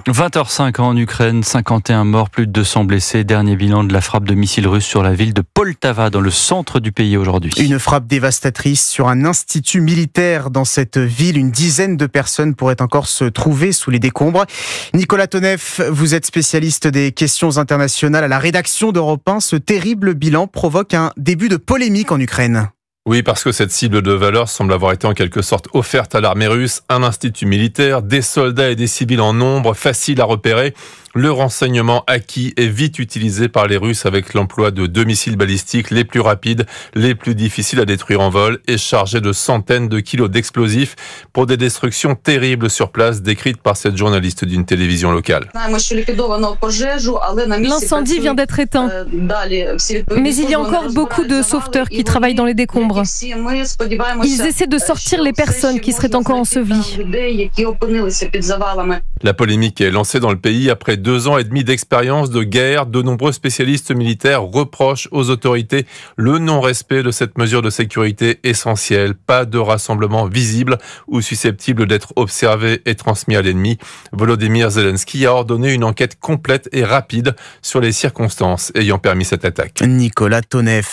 20h05 en Ukraine, 51 morts, plus de 200 blessés. Dernier bilan de la frappe de missiles russes sur la ville de Poltava, dans le centre du pays aujourd'hui. Une frappe dévastatrice sur un institut militaire dans cette ville. Une dizaine de personnes pourraient encore se trouver sous les décombres. Nicolas Tonev, vous êtes spécialiste des questions internationales à la rédaction d'Europe 1. Ce terrible bilan provoque un début de polémique en Ukraine. Oui, parce que cette cible de valeur semble avoir été en quelque sorte offerte à l'armée russe, un institut militaire, des soldats et des civils en nombre, facile à repérer. Le renseignement acquis est vite utilisé par les Russes avec l'emploi de deux missiles balistiques les plus rapides, les plus difficiles à détruire en vol et chargés de centaines de kilos d'explosifs pour des destructions terribles sur place décrites par cette journaliste d'une télévision locale. L'incendie vient d'être éteint, э, э, mais il y a encore beaucoup de sauveteurs qui travaillent dans les décombres. Ils essaient de sortir les personnes qui seraient encore ensevelies. La polémique est lancée dans le pays après deux ans et demi d'expérience de guerre. De nombreux spécialistes militaires reprochent aux autorités le non-respect de cette mesure de sécurité essentielle. Pas de rassemblement visible ou susceptible d'être observé et transmis à l'ennemi. Volodymyr Zelensky a ordonné une enquête complète et rapide sur les circonstances ayant permis cette attaque. Nicolas Tonev.